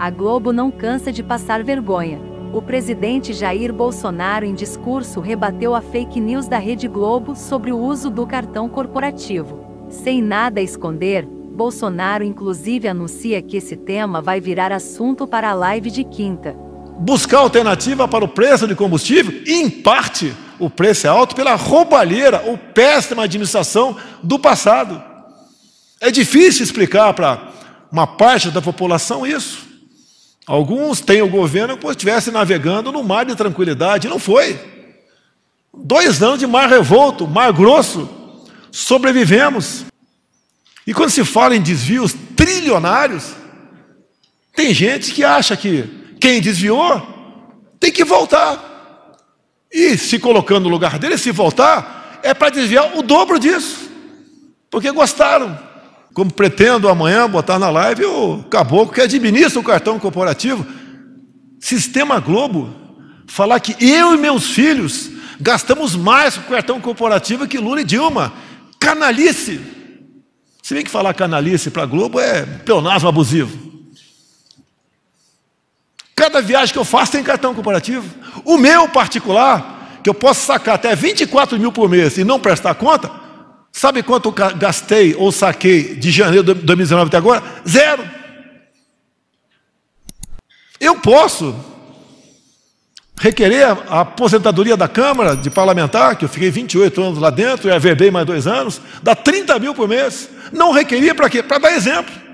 A Globo não cansa de passar vergonha. O presidente Jair Bolsonaro, em discurso, rebateu a fake news da Rede Globo sobre o uso do cartão corporativo. Sem nada a esconder, Bolsonaro inclusive anuncia que esse tema vai virar assunto para a live de quinta. Buscar alternativa para o preço de combustível? Em parte, o preço é alto pela roubalheira ou péssima administração do passado. É difícil explicar para uma parte da população isso. Alguns têm o governo como se estivesse navegando no mar de tranquilidade. Não foi. Dois anos de mar revolto, mar grosso. Sobrevivemos. E quando se fala em desvios trilionários, tem gente que acha que quem desviou tem que voltar. E se colocando no lugar dele, se voltar, é para desviar o dobro disso. Porque gostaram, como pretendo amanhã botar na live o caboclo que administra o cartão corporativo. Sistema Globo, falar que eu e meus filhos gastamos mais com o cartão corporativo que Lula e Dilma. Canalice. Se bem que falar canalice para Globo é pleonasmo abusivo. Cada viagem que eu faço tem cartão corporativo. O meu particular, que eu posso sacar até 24 mil por mês e não prestar conta, Sabe quanto gastei ou saquei de janeiro de 2019 até agora? Zero. Eu posso requerer a aposentadoria da Câmara de parlamentar, que eu fiquei 28 anos lá dentro, e averbei mais dois anos, dá 30 mil por mês. Não requeria para quê? Para dar exemplo.